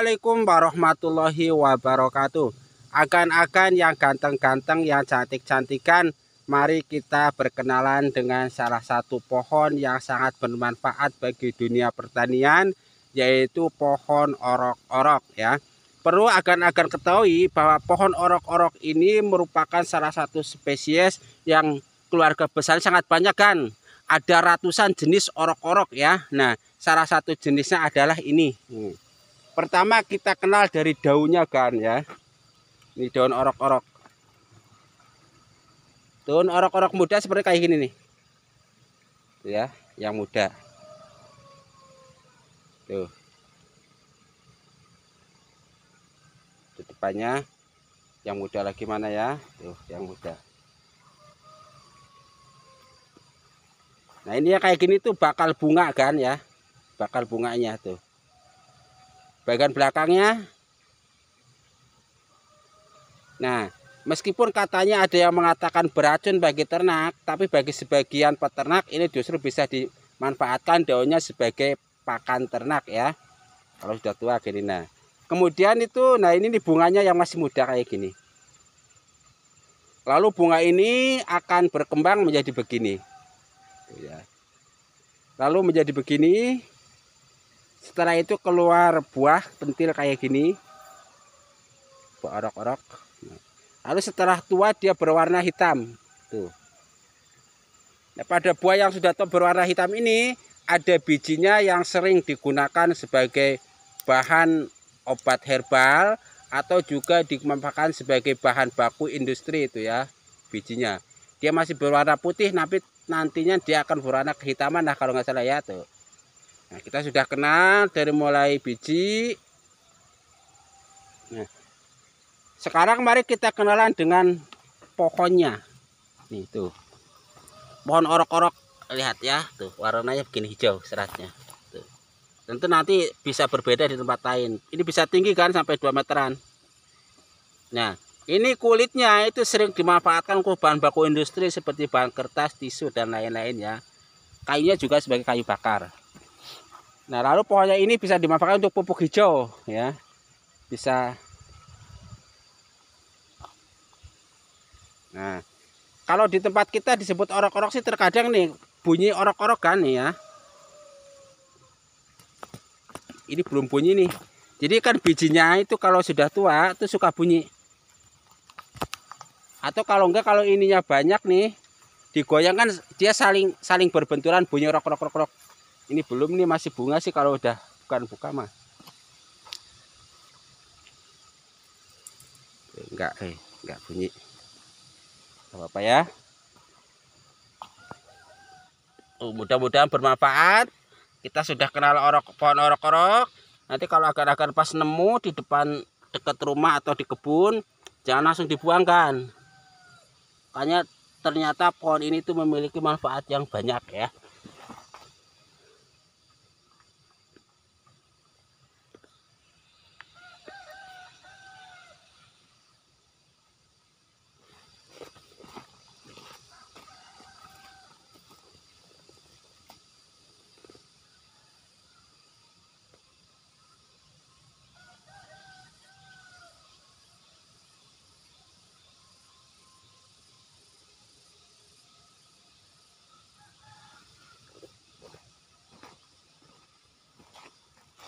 Assalamualaikum warahmatullahi wabarakatuh. Akan-akan yang ganteng-ganteng, yang cantik-cantikan, mari kita berkenalan dengan salah satu pohon yang sangat bermanfaat bagi dunia pertanian, yaitu pohon orok-orok ya. Perlu akan-akan ketahui bahwa pohon orok-orok ini merupakan salah satu spesies yang keluarga besar sangat banyak kan. Ada ratusan jenis orok-orok ya. Nah, salah satu jenisnya adalah ini. Hmm. Pertama kita kenal dari daunnya kan ya. Ini daun orok-orok. Daun orok-orok muda seperti kayak gini nih. Tuh ya, yang muda. Tuh. di depannya yang muda lagi mana ya? Tuh, yang muda. Nah ini ya kayak gini tuh bakal bunga kan ya, bakal bunganya tuh bagian belakangnya nah meskipun katanya ada yang mengatakan beracun bagi ternak tapi bagi sebagian peternak ini justru bisa dimanfaatkan daunnya sebagai pakan ternak ya kalau sudah tua gini nah kemudian itu nah ini nih bunganya yang masih muda kayak gini lalu bunga ini akan berkembang menjadi begini ya. lalu menjadi begini setelah itu keluar buah pentil kayak gini buah orok-orok lalu setelah tua dia berwarna hitam tuh nah, pada buah yang sudah tua berwarna hitam ini ada bijinya yang sering digunakan sebagai bahan obat herbal atau juga dimanfaatkan sebagai bahan baku industri itu ya bijinya dia masih berwarna putih tapi nantinya dia akan berwarna kehitaman nah kalau nggak salah ya tuh Nah, kita sudah kenal dari mulai biji. Nah, sekarang mari kita kenalan dengan pokoknya. Nih tuh. Pohon orok-orok lihat ya, tuh warnanya begini hijau seratnya. Tuh. Tentu nanti bisa berbeda di tempat lain. Ini bisa tinggi kan sampai 2 meteran. Nah, ini kulitnya itu sering dimanfaatkan untuk bahan baku industri seperti bahan kertas, tisu, dan lain-lain ya. Kayunya juga sebagai kayu bakar. Nah, lalu pohonnya ini bisa dimanfaatkan untuk pupuk hijau ya. Bisa Nah, kalau di tempat kita disebut orok-orok sih terkadang nih bunyi orok-orok kan nih ya. Ini belum bunyi nih. Jadi kan bijinya itu kalau sudah tua itu suka bunyi. Atau kalau enggak kalau ininya banyak nih digoyang kan dia saling saling berbenturan bunyi orok-orok-orok ini belum nih masih bunga sih kalau udah bukan buka mah eh, enggak eh enggak bunyi apa apa ya oh, mudah-mudahan bermanfaat kita sudah kenal orok pohon orok-orok nanti kalau agar-agar pas nemu di depan dekat rumah atau di kebun jangan langsung dibuang kan. karena ternyata pohon ini tuh memiliki manfaat yang banyak ya